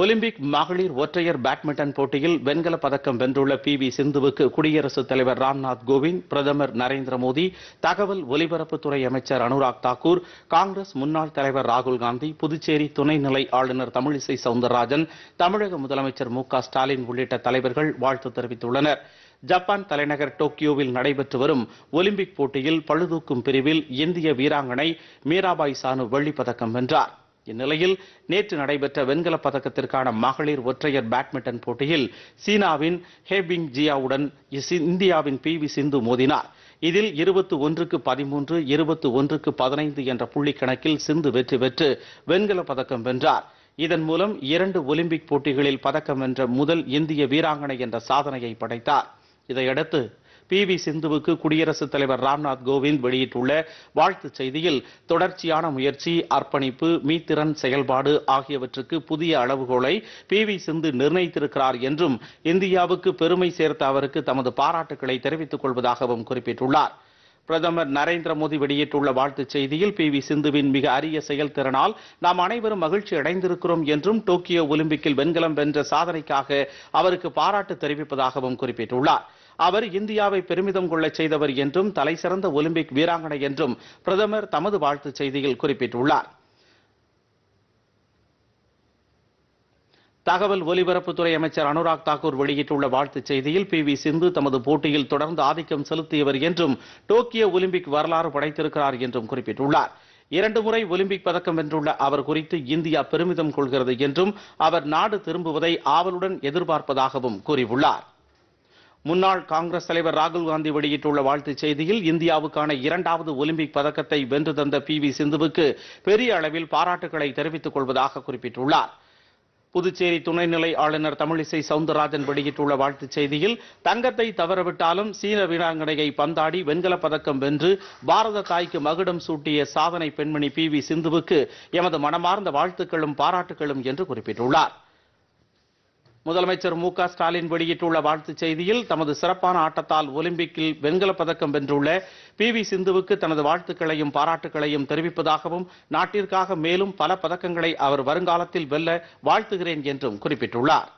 Olympic மகளிர் ஒற்றையர் badminton போட்டியில் வெண்கல பதக்கம் வென்றுள்ள பி வி சிந்துவுக்கு குடியரசுத் தலைவர் ராம்நாத் கோவிந்த் பிரதமர் நரேந்திர மோடி தகவல் ஒலிபரப்புத்துறை அமைச்சர் அனுராக் தாக்கூர் காங்கிரஸ் முன்னாள் தலைவர் ராகுல் காந்தி புதுச்சேரி துணைநிலை ஆளுநர் தமிழிசை சவுந்தரராஜன் தமிழக முதலமைச்சர் மு ஸ்டாலின் உள்ளிட்ட தலைவர்கள் வாழ்த்து தெரிவித்துள்ளனர் ஜப்பான் தலைநகர் டோக்கியோவில் நடைபெற்று வரும் ஒலிம்பிக் போட்டியில் பழுதூக்கும் பிரிவில் இந்திய வீராங்கனை மீராபாய் சானு வெள்ளிப்பதக்கம் வென்றார் இந்நிலையில் நேற்று நடைபெற்ற வெண்கல பதக்கத்திற்கான மகளிர் ஒற்றையர் பேட்மிண்டன் போட்டியில் சீனாவின் ஹேபிங் ஜியாவுடன் இந்தியாவின் பி வி சிந்து மோதினார் இதில் இருபத்து ஒன்றுக்கு பதிமூன்று இருபத்து ஒன்றுக்கு பதினைந்து என்ற புள்ளி கணக்கில் சிந்து வெற்றி பெற்று வெண்கல பதக்கம் வென்றார் இதன் மூலம் இரண்டு ஒலிம்பிக் போட்டிகளில் பதக்கம் வென்ற முதல் இந்திய வீராங்கனை என்ற சாதனையை படைத்தார் இதையடுத்து பி வி சிந்துவுக்கு குடியரசுத் தலைவர் ராம்நாத் கோவிந்த் வெளியிட்டுள்ள வாழ்த்துச் செய்தியில் தொடர்ச்சியான முயற்சி அர்ப்பணிப்பு மீத்திறன் செயல்பாடு ஆகியவற்றுக்கு புதிய அளவுகோலை பி வி சிந்து நிர்ணயித்திருக்கிறார் என்றும் இந்தியாவுக்கு பெருமை சேர்த்த அவருக்கு தமது பாராட்டுக்களை தெரிவித்துக் கொள்வதாகவும் குறிப்பிட்டுள்ளார் பிரதமர் நரேந்திர மோடி வெளியிட்டுள்ள வாழ்த்துச் செய்தியில் பி வி சிந்துவின் மிக அரிய செயல்திறனால் நாம் அனைவரும் மகிழ்ச்சி அடைந்திருக்கிறோம் என்றும் டோக்கியோ ஒலிம்பிக்கில் வெண்கலம் வென்ற சாதனைக்காக அவருக்கு பாராட்டு தெரிவிப்பதாகவும் குறிப்பிட்டுள்ளார் அவர் இந்தியாவை பெருமிதம் கொள்ளச் செய்தவர் என்றும் தலைசிறந்த ஒலிம்பிக் வீராங்கனை என்றும் பிரதமர் தமது வாழ்த்துச் செய்தியில் குறிப்பிட்டுள்ளார் தகவல் ஒலிபரப்புத்துறை அமைச்சர் அனுராக் தாக்கூர் வெளியிட்டுள்ள வாழ்த்துச் செய்தியில் பி வி சிந்து தமது போட்டியில் தொடர்ந்து ஆதிக்கம் செலுத்தியவர் என்றும் டோக்கியோ ஒலிம்பிக் வரலாறு படைத்திருக்கிறார் என்றும் குறிப்பிட்டுள்ளார் இரண்டு முறை ஒலிம்பிக் பதக்கம் வென்றுள்ள அவர் குறித்து இந்தியா பெருமிதம் கொள்கிறது என்றும் அவர் நாடு திரும்புவதை ஆவலுடன் எதிர்பார்ப்பதாகவும் கூறியுள்ளார் முன்னாள் காங்கிரஸ் தலைவர் ராகுல் காந்தி வெளியிட்டுள்ள வாழ்த்துச் செய்தியில் இந்தியாவுக்கான இரண்டாவது ஒலிம்பிக் பதக்கத்தை வென்று தந்த பி வி சிந்துவுக்கு பெரிய அளவில் பாராட்டுகளை தெரிவித்துக் கொள்வதாக குறிப்பிட்டுள்ளார் புதுச்சேரி துணைநிலை ஆளுநர் தமிழிசை சவுந்தரராஜன் வெளியிட்டுள்ள வாழ்த்துச் செய்தியில் தங்கத்தை தவறவிட்டாலும் சீன வீராங்கனையை பந்தாடி வெண்கலப் பதக்கம் வென்று பாரத தாய்க்கு மகுடம் சூட்டிய சாதனை பெண்மணி பி வி சிந்துவுக்கு எமது மனமார்ந்த வாழ்த்துக்களும் பாராட்டுகளும் என்று குறிப்பிட்டுள்ளார் முதலமைச்சர் மு க ஸ்டாலின் வெளியிட்டுள்ள வாழ்த்துச் செய்தியில் தமது சிறப்பான ஆட்டத்தால் ஒலிம்பிக்கில் வெண்கலப் பதக்கம் வென்றுள்ள பி வி சிந்துவுக்கு தனது வாழ்த்துக்களையும் பாராட்டுகளையும் தெரிவிப்பதாகவும் நாட்டிற்காக மேலும் பல பதக்கங்களை அவர் வருங்காலத்தில் வெல்ல வாழ்த்துகிறேன் என்றும் குறிப்பிட்டுள்ளார்